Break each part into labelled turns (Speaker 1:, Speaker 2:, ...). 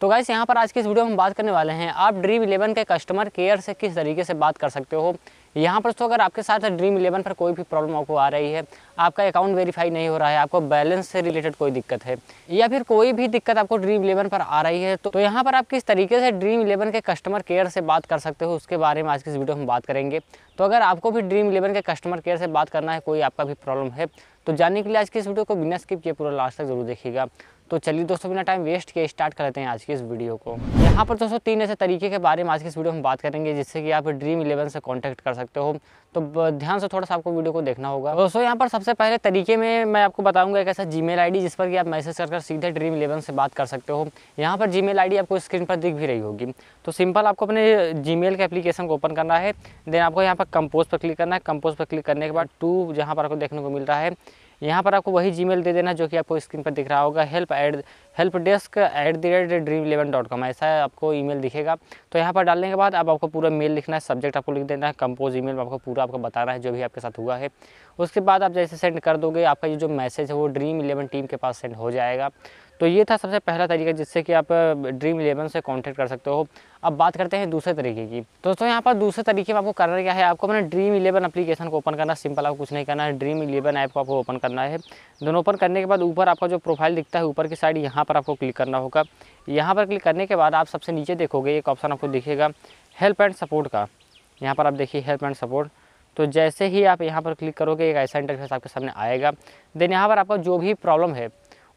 Speaker 1: तो गाइस यहाँ पर आज की इस वीडियो में हम बात करने वाले हैं आप ड्रीम इलेवन के कस्टमर केयर से किस तरीके से बात कर सकते हो यहाँ पर तो अगर आपके साथ ड्रीम इलेवन पर कोई भी प्रॉब्लम आपको आ रही है आपका अकाउंट वेरीफाई नहीं हो रहा है आपको बैलेंस से रिलेटेड कोई दिक्कत है या फिर कोई भी दिक्कत आपको ड्रीम इलेवन पर आ रही है तो, तो यहाँ पर आप किस तरीके से ड्रीम इलेवन के कस्टमर केयर से बात कर सकते हो उसके बारे में आज की इस वीडियो में बात करेंगे तो अगर आपको भी ड्रीम इलेवन के कस्टमर केयर से बात करना है कोई आपका भी प्रॉब्लम है तो जानने के लिए आज की इस वीडियो को बिना स्किप किए पूरा लास्ट तक जरूर देखिएगा तो चलिए दोस्तों बिना टाइम वेस्ट किए स्टार्ट कर लेते हैं आज की इस वीडियो को यहाँ पर दोस्तों तीन ऐसे तरीके के बारे में आज की इस वीडियो में बात करेंगे जिससे कि आप ड्रीम इलेवन से कॉन्टैक्ट कर सकते हो तो ध्यान से थोड़ा सा आपको वीडियो को देखना होगा दोस्तों यहाँ पर सबसे पहले तरीके में मैं आपको बताऊंगा एक ऐसा जी मेल जिस पर कि आप मैसेज कर कर सीधे ड्रीम इलेवन से बात कर सकते हो यहाँ पर जी मेल आपको स्क्रीन पर दिख भी रही होगी तो सिंपल आपको अपने जी के एप्लीकेशन को ओपन करना है देन आपको यहाँ पर कंपोज पर क्लिक करना है कंपोज पर क्लिक करने के बाद टू जहाँ पर आपको देखने को मिल रहा है यहाँ पर आपको वही जी दे देना जो कि आपको स्क्रीन पर दिख रहा होगा help at help desk at the rate Dream Eleven dot com ऐसा है आपको ईमेल दिखेगा तो यहाँ पर डालने के बाद अब आपको पूरा मेल लिखना है सब्जेक्ट आपको लिख देना है कंपोज ईमेल मेल आपको पूरा आपको बताना है जो भी आपके साथ हुआ है उसके बाद आप जैसे सेंड कर दोगे आपका ये जो मैसेज है वो ड्रीम इलेवन टीम के पास सेंड हो जाएगा तो ये था सबसे पहला तरीका जिससे कि आप ड्रीम इलेवन से कॉन्टेक्ट कर सकते हो अब बात करते हैं दूसरे तरीके की दोस्तों तो यहाँ पर दूसरे तरीके में आपको करना क्या है आपको अपना ड्रीम इलेवन एप्लीकेशन को ओपन करना सिंपल आपको कुछ नहीं करना है ड्रीम इलेवन ऐप को आपको ओपन करना है दोनों ओपन करने के बाद ऊपर आपका जो प्रोफाइल दिखता है ऊपर की साइड यहाँ यहाँ पर आपको क्लिक करना होगा यहाँ पर क्लिक करने के बाद आप सबसे नीचे देखोगे एक ऑप्शन आपको दिखेगा हेल्प एंड सपोर्ट का यहाँ पर आप देखिए हेल्प एंड सपोर्ट तो जैसे ही आप यहाँ पर क्लिक करोगे एक ऐसा इंटरफेस आपके सामने आएगा देन यहाँ पर आपको जो भी प्रॉब्लम है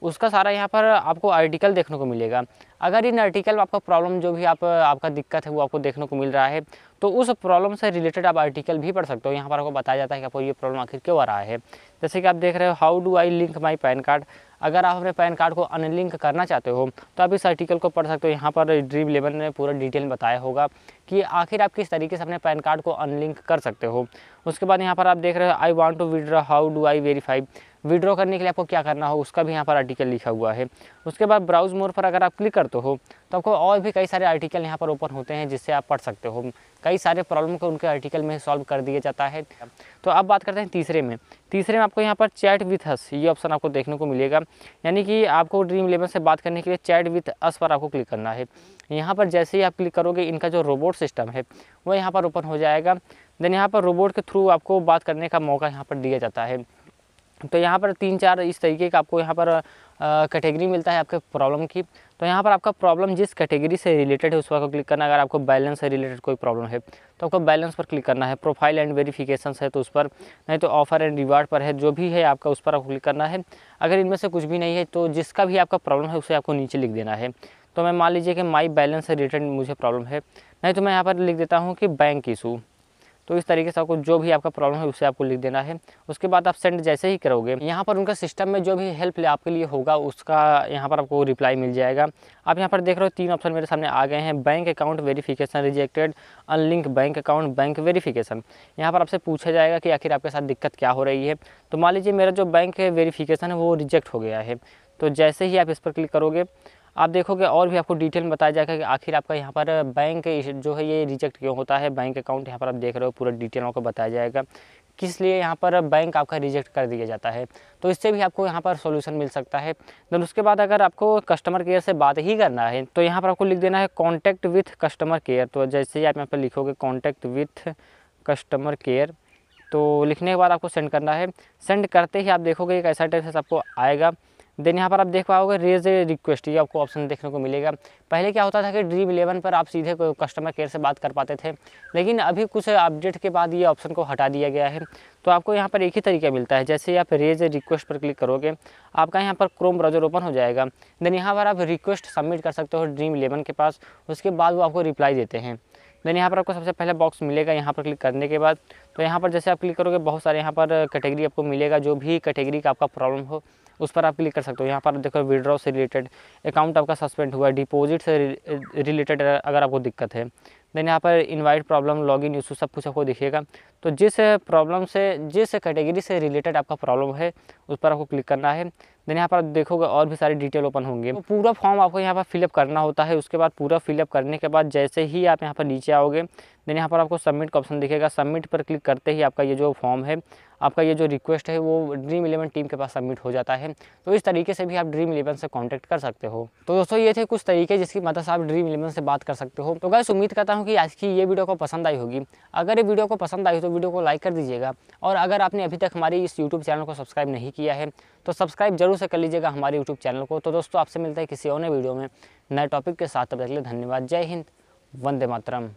Speaker 1: उसका सारा यहाँ पर आपको आर्टिकल देखने को मिलेगा अगर इन आर्टिकल में आपका प्रॉब्लम जो भी आप आपका दिक्कत है वो आपको देखने को मिल रहा है तो उस प्रॉब्लम से रिलेटेड आप आर्टिकल भी पढ़ सकते हो यहाँ पर आपको बताया जाता है कि आपको ये प्रॉब्लम आखिर क्यों आ रहा है जैसे कि आप देख रहे हो how do I link my PAN card अगर आप अपने पैन कार्ड को अनलिंक करना चाहते हो तो आप इस आर्टिकल को पढ़ सकते हो यहाँ पर ड्रीम इलेवन ने पूरा डिटेल बताया होगा कि आखिर आप किस तरीके से अपने पैन कार्ड को अनलिंक कर सकते हो उसके बाद यहाँ पर आप देख रहे हो I want to withdraw how do I verify withdraw करने के लिए आपको क्या करना हो उसका भी यहाँ पर आर्टिकल लिखा हुआ है उसके बाद ब्राउज मोड पर अगर आप क्लिक करते हो तो आपको और भी कई सारे आर्टिकल यहाँ पर ओपन होते हैं जिससे आप पढ़ सकते हो कई सारे प्रॉब्लम को उनके आर्टिकल में सॉल्व कर दिया जाता है तो अब बात करते हैं तीसरे में तीसरे में आपको यहाँ पर चैट विथ हस ये ऑप्शन आपको देखने को मिलेगा यानी कि आपको ड्रीम इलेवन से बात करने के लिए चैट विथ अस पर आपको क्लिक करना है यहाँ पर जैसे ही आप क्लिक करोगे इनका जो रोबोट सिस्टम है वो यहाँ पर ओपन हो जाएगा देन यहाँ पर रोबोट के थ्रू आपको बात करने का मौका यहाँ पर दिया जाता है तो यहाँ पर तीन चार इस तरीके का आपको यहाँ पर कैटेगरी मिलता है आपके प्रॉब्लम की तो यहाँ पर आपका प्रॉब्लम जिस कैटेगरी से रिलेटेड है उस पर आपको क्लिक करना है अगर आपको बैलेंस से रिलेटेड कोई प्रॉब्लम है तो आपको बैलेंस पर क्लिक करना है प्रोफाइल एंड वेरिफिकेशन है तो उस पर नहीं तो ऑफर एंड रिवार्ड पर है जो भी है आपका उस पर आपको क्लिक करना है अगर इनमें से कुछ भी नहीं है तो जिसका भी आपका प्रॉब्लम है उसे आपको नीचे लिख देना है तो मैं मान लीजिए कि माई बैलेंस से रिलेटेड मुझे प्रॉब्लम है नहीं तो मैं यहाँ पर लिख देता हूँ कि बैंक इशू तो इस तरीके से आपको जो भी आपका प्रॉब्लम है उसे आपको लिख देना है उसके बाद आप सेंड जैसे ही करोगे यहाँ पर उनका सिस्टम में जो भी हेल्प आपके लिए होगा उसका यहाँ पर आपको रिप्लाई मिल जाएगा आप यहाँ पर देख रहे हो तीन ऑप्शन मेरे सामने आ गए हैं bank account verification rejected unlink bank account bank verification यहाँ पर आपसे पूछा जाएगा कि आखिर आपके साथ दिक्कत क्या हो रही है तो मान लीजिए मेरा जो बैंक वेरीफिकेशन है वो रिजेक्ट हो गया है तो जैसे ही आप इस पर क्लिक करोगे आप देखोगे और भी आपको डिटेल में बताया जाएगा कि आखिर आपका यहाँ पर बैंक जो है ये रिजेक्ट क्यों होता है बैंक अकाउंट यहाँ पर आप देख रहे हो पूरा डिटेल आपको बताया जाएगा किस लिए यहाँ पर बैंक आपका रिजेक्ट कर दिया जाता है तो इससे भी आपको यहाँ पर सॉल्यूशन मिल सकता है देन उसके बाद अगर आपको कस्टमर केयर से बात ही करना है तो यहाँ पर आपको लिख देना है कॉन्टैक्ट विथ कस्टमर केयर तो जैसे ही आप यहाँ पर लिखोगे कॉन्टैक्ट विथ कस्टमर केयर तो लिखने के बाद आपको सेंड करना है सेंड करते ही आप देखोगे एक ऐसा टेस्ट आपको आएगा देन यहाँ पर आप देख पाओगे रेज रिक्वेस्ट ये आपको ऑप्शन देखने को मिलेगा पहले क्या होता था कि ड्रीम इलेवन पर आप सीधे कस्टमर केयर से बात कर पाते थे लेकिन अभी कुछ अपडेट के बाद ये ऑप्शन को हटा दिया गया है तो आपको यहाँ पर एक ही तरीका मिलता है जैसे आप रेज रिक्वेस्ट पर क्लिक करोगे आपका यहाँ पर क्रोम ब्राउजर ओपन हो जाएगा देन यहाँ पर आप रिक्वेस्ट सबमिट कर सकते हो ड्रीम इलेवन के पास उसके बाद वो आपको रिप्लाई देते हैं देन यहाँ पर आपको सबसे पहले बॉक्स मिलेगा यहाँ पर क्लिक करने के बाद तो यहाँ पर जैसे आप क्लिक करोगे बहुत सारे यहाँ पर कैटेगरी आपको मिलेगा जो भी कैटेगरी का आपका प्रॉब्लम हो उस पर आप क्लिक कर सकते हो यहाँ पर देखो विड्रॉ से रिलेटेड अकाउंट आपका सस्पेंड हुआ डिपॉजिट से रिलेटेड अगर आपको दिक्कत है देन यहाँ पर इनवाइट प्रॉब्लम लॉगिन इशू सब कुछ आपको दिखेगा तो जिस प्रॉब्लम से जिस कैटेगरी से रिलेटेड आपका प्रॉब्लम है उस पर आपको क्लिक करना है देन यहाँ पर आप देखोगे और भी सारी डिटेल ओपन होंगे तो पूरा फॉर्म आपको यहाँ पर फिलअप करना होता है उसके बाद पूरा फिलअप करने के बाद जैसे ही आप यहाँ पर नीचे आओगे देन यहाँ पर आपको सबमिट का ऑप्शन दिखेगा सबमिट पर क्लिक करते ही आपका ये जो फॉर्म है आपका ये जो रिक्वेस्ट है वो ड्रीम इलेवन टीम के पास सबमिट हो जाता है तो इस तरीके से भी आप ड्रीम इलेवन से कॉन्टैक्ट कर सकते हो तो दोस्तों ये थे कुछ तरीके जिसकी मदद मतलब से आप ड्रीम इलेवन से बात कर सकते हो तो गैस उम्मीद करता हूँ कि आज की ये वीडियो को पसंद आई होगी अगर ये वीडियो को पसंद आई तो वीडियो को लाइक कर दीजिएगा और अगर आपने अभी तक हमारी इस यूट्यूब चैनल को सब्सक्राइब नहीं किया है तो सब्सक्राइब जरूर से कर लीजिएगा हमारे यूट्यूब चैनल को तो दोस्तों आपसे मिलता है किसी और वीडियो में नए टॉपिक के साथ तब तक धन्यवाद जय हिंद वंदे मातरम